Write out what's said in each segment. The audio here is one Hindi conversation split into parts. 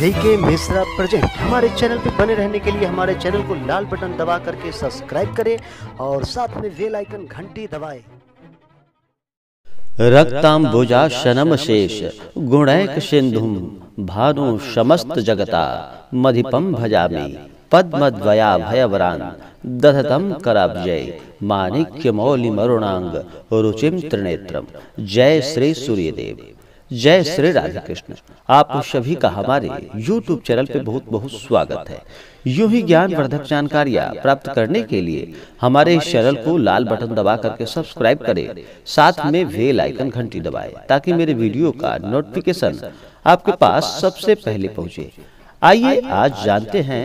वीके मिश्रा प्रेजेंट हमारे चैनल पे बने रहने के लिए हमारे चैनल को लाल बटन दबा करके सब्सक्राइब करें और साथ में वेल आइकन घंटी दबाए रक्ताम भुजा शनम शेष गुणैक सिंधु भानु समस्त जगता मधिपम भजामी पद्मद्वया भयवरान दधतम कराब्जय मरुणांग रुचिम त्रिनेत्रम जय श्री सूर्यदेव जय श्री राधे कृष्ण आप सभी का हमारे YouTube चैनल पे बहुत बहुत स्वागत है यू ही ज्ञान वर्धक जानकारियाँ प्राप्त करने के लिए हमारे इस चैनल को लाल बटन दबा करके सब्सक्राइब करें साथ में वेल आइकन घंटी दबाएं ताकि मेरे वीडियो का नोटिफिकेशन आपके पास सबसे पहले पहुँचे आइए आज जानते हैं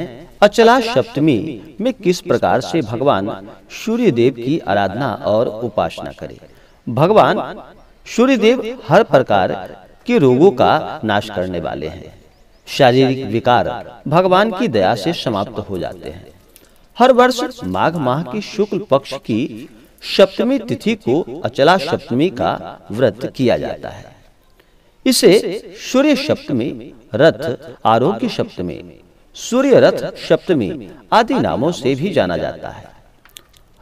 अचला सप्तमी में किस प्रकार से भगवान सूर्य देव की आराधना और उपासना करें भगवान सूर्यदेव हर प्रकार के रोगों का नाश करने वाले हैं शारीरिक विकार भगवान की दया से समाप्त हो जाते हैं हर वर्ष माघ माह की शुक्ल पक्ष की सप्तमी तिथि को अचला सप्तमी का व्रत किया जाता है इसे सूर्य सप्तमी रथ आरोग्य सप्तमी सूर्य रथ सप्तमी आदि नामों से भी जाना जाता है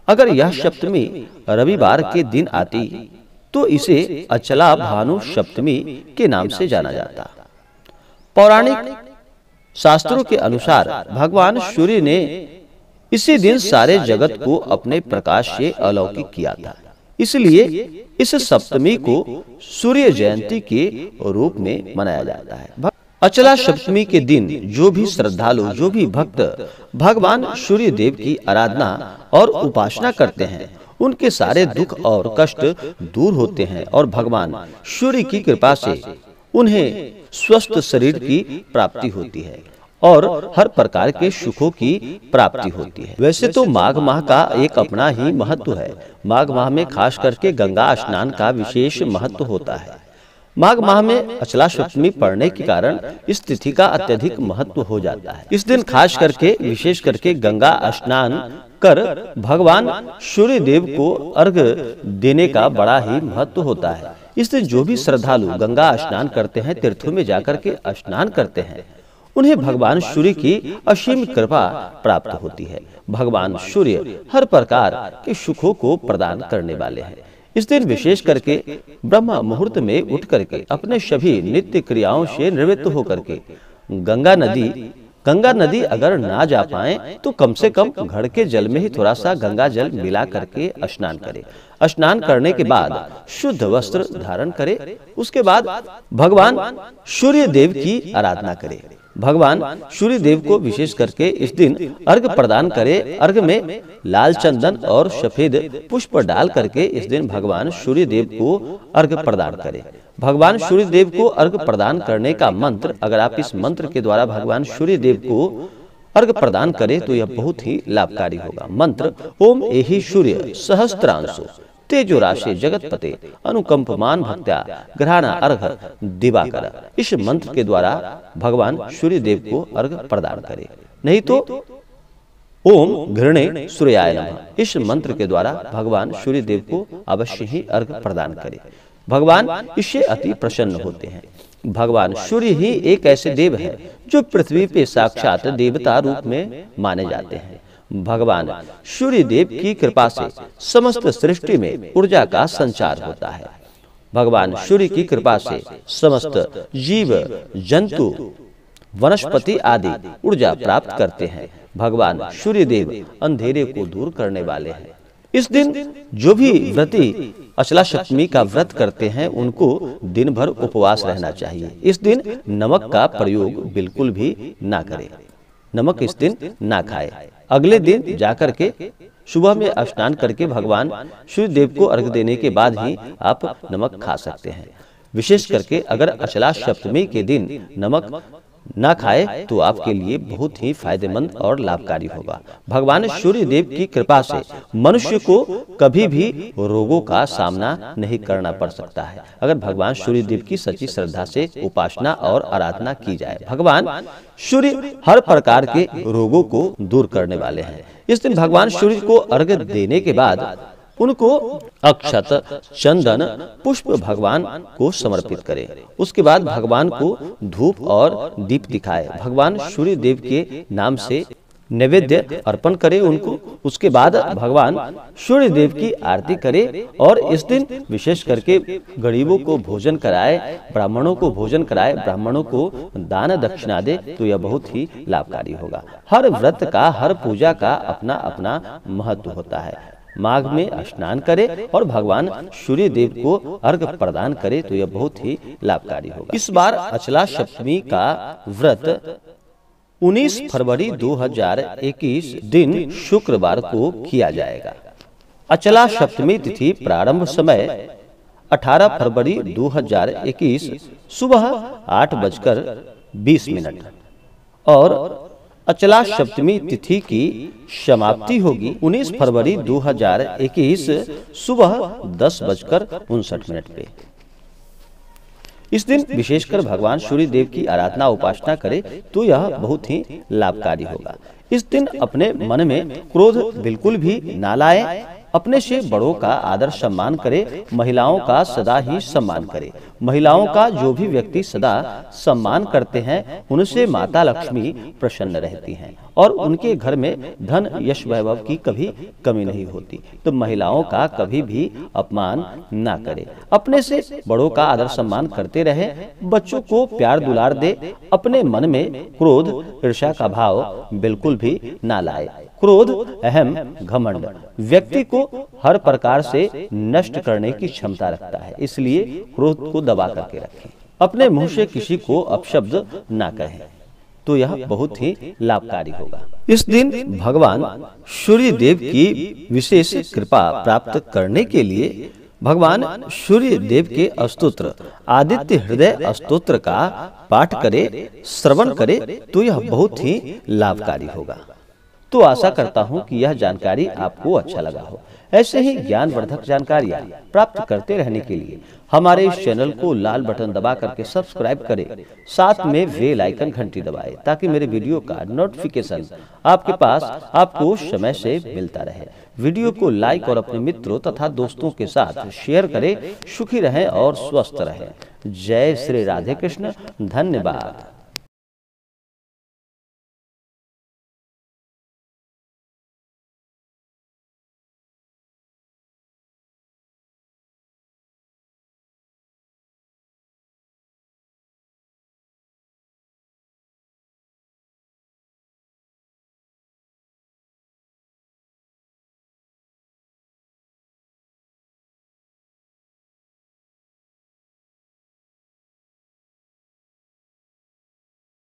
अगर यह सप्तमी रविवार के दिन आती तो इसे अचला भानु सप्तमी के नाम से जाना जाता पौराणिक शास्त्रों के अनुसार भगवान सूर्य ने इसी दिन सारे जगत को अपने प्रकाश से अलौकिक किया था इसलिए इस सप्तमी को सूर्य जयंती के रूप में मनाया जाता है अचला सप्तमी के दिन जो भी श्रद्धालु जो भी भक्त भगवान सूर्य देव की आराधना और उपासना करते हैं उनके सारे दुख और कष्ट दूर होते हैं और भगवान सूर्य की कृपा से उन्हें स्वस्थ शरीर की प्राप्ति होती है और हर प्रकार के सुखों की प्राप्ति होती है वैसे तो माघ माह का एक अपना ही महत्व है माघ माह में खास करके गंगा स्नान का विशेष महत्व होता है माघ माह में अचला सप्तमी पड़ने के कारण इस तिथि का अत्यधिक महत्व हो जाता है इस दिन खास करके विशेष करके गंगा स्नान कर भगवान सूर्य देव को अर्घ देने का बड़ा ही महत्व होता है इस दिन जो भी श्रद्धालु गंगा स्नान करते हैं तीर्थों में जाकर के स्नान करते हैं उन्हें भगवान सूर्य की असीम कृपा प्राप्त होती है भगवान सूर्य हर प्रकार के सुखों को प्रदान करने वाले हैं इस दिन विशेष करके ब्रह्म मुहूर्त में उठ करके अपने सभी नित्य क्रियाओं से निवृत्त होकर के गंगा नदी गंगा नदी अगर ना जा पाए तो कम से कम घर के जल में ही थोड़ा सा गंगा जल मिला करके स्नान करे स्नान करने के बाद शुद्ध वस्त्र धारण करे उसके बाद भगवान सूर्य देव की आराधना करे भगवान सूर्य देव को विशेष करके इस दिन अर्घ प्रदान करे अर्घ में लाल चंदन और सफेद पुष्प डाल करके इस दिन भगवान सूर्य देव को अर्घ प्रदान करे भगवान सूर्य देव को अर्घ प्रदान करने का मंत्र अगर आप इस मंत्र के द्वारा भगवान सूर्य देव को अर्घ प्रदान करें तो यह बहुत ही लाभकारी होगा मंत्र ओम यही सूर्य सहस्त्रांशु तेजो राशि जगत पते अनुकंप मान भक्त्या ग्रहण अर्घ दिवाकर इस मंत्र के द्वारा भगवान सूर्य देव को अर्घ प्रदान करे नहीं तो ओम घृणे सूर्याय नमः इस मंत्र के द्वारा भगवान सूर्य देव को अवश्य ही अर्घ प्रदान करे भगवान इससे अति प्रसन्न होते हैं भगवान सूर्य ही एक ऐसे देव है जो पृथ्वी पे साक्षात देवता रूप में माने जाते हैं भगवान सूर्य देव की कृपा से समस्त सृष्टि में ऊर्जा का संचार होता है भगवान सूर्य की कृपा से समस्त जीव जंतु वनस्पति आदि ऊर्जा प्राप्त करते हैं भगवान सूर्य देव अंधेरे को दूर करने वाले हैं इस दिन जो भी व्रति अचला सप्तमी का व्रत करते हैं उनको दिन भर उपवास रहना चाहिए इस दिन नमक का प्रयोग बिल्कुल भी ना करें नमक इस दिन ना खाए अगले दिन जाकर के सुबह में स्नान करके भगवान सूर्य देव को अर्घ देने के बाद ही आप नमक खा सकते हैं विशेष करके अगर अचला सप्तमी के दिन नमक ना खाए तो आपके लिए बहुत ही फायदेमंद और लाभकारी होगा भगवान सूर्य देव की कृपा से मनुष्य को कभी भी रोगों का सामना नहीं करना पड़ सकता है अगर भगवान सूर्य देव की सच्ची श्रद्धा से उपासना और आराधना की जाए भगवान सूर्य हर प्रकार के रोगों को दूर करने वाले हैं इस दिन भगवान सूर्य को अर्घ देने के बाद उनको अक्षत चंदन पुष्प भगवान को समर्पित करें उसके बाद भगवान को धूप और दीप दिखाए भगवान सूर्य देव के नाम से नैवेद्य अर्पण करें उनको उसके बाद भगवान सूर्य देव की आरती करें और इस दिन विशेष करके गरीबों को भोजन कराए ब्राह्मणों को भोजन कराए ब्राह्मणों को दान दक्षिणा दे तो यह बहुत ही लाभकारी होगा हर व्रत का हर पूजा का अपना अपना महत्व होता है माघ में स्नान करे और भगवान सूर्य देव को अर्घ प्रदान करे तो, तो यह बहुत ही लाभकारी होगा इस बार अचला सप्तमी का व्रत 19 फरवरी 2021 दिन शुक्रवार को किया जाएगा अचला सप्तमी तिथि प्रारंभ समय 18 फरवरी 2021 सुबह आठ बजकर बीस मिनट और अचला सप्तमी तिथि की समाप्ति होगी 19 फरवरी 2021 सुबह दस बजकर उनसठ मिनट पे इस दिन विशेषकर भगवान सूर्य देव की आराधना उपासना करे तो यह बहुत ही लाभकारी होगा इस दिन अपने मन में क्रोध बिल्कुल भी ना लाए अपने से बड़ों का आदर सम्मान करे महिलाओं का सदा ही सम्मान करे महिलाओं का जो भी व्यक्ति सदा सम्मान करते हैं उनसे माता लक्ष्मी प्रसन्न रहती हैं और उनके घर में धन यश वैभव की कभी कमी नहीं होती तो महिलाओं का कभी भी अपमान ना करे अपने से बड़ों का आदर सम्मान करते रहे बच्चों को प्यार दुलार दे अपने मन में क्रोध ईर्षा का भाव बिल्कुल भी ना लाए क्रोध अहम घमंड व्यक्ति को हर प्रकार से नष्ट करने की क्षमता रखता है इसलिए क्रोध को दबा करके रखें अपने मुंह से किसी को अपशब्द ना कहें तो यह बहुत ही लाभकारी होगा इस दिन भगवान सूर्य देव की विशेष कृपा प्राप्त करने के लिए भगवान सूर्य देव के अस्तुत्र आदित्य हृदय अस्तुत्र का पाठ करे श्रवण करे तो यह बहुत ही लाभकारी होगा तो आशा करता हूँ कि यह जानकारी आपको अच्छा लगा हो ऐसे ही ज्ञान वर्धक जानकारियाँ प्राप्त करते रहने के लिए हमारे इस चैनल को लाल बटन दबा करके सब्सक्राइब करें साथ में वेल आइकन घंटी दबाएं ताकि मेरे वीडियो का नोटिफिकेशन आपके पास आपको समय से मिलता रहे वीडियो को लाइक और अपने मित्रों तथा दोस्तों के साथ शेयर करें सुखी रहें और स्वस्थ रहें जय श्री राधे कृष्ण धन्यवाद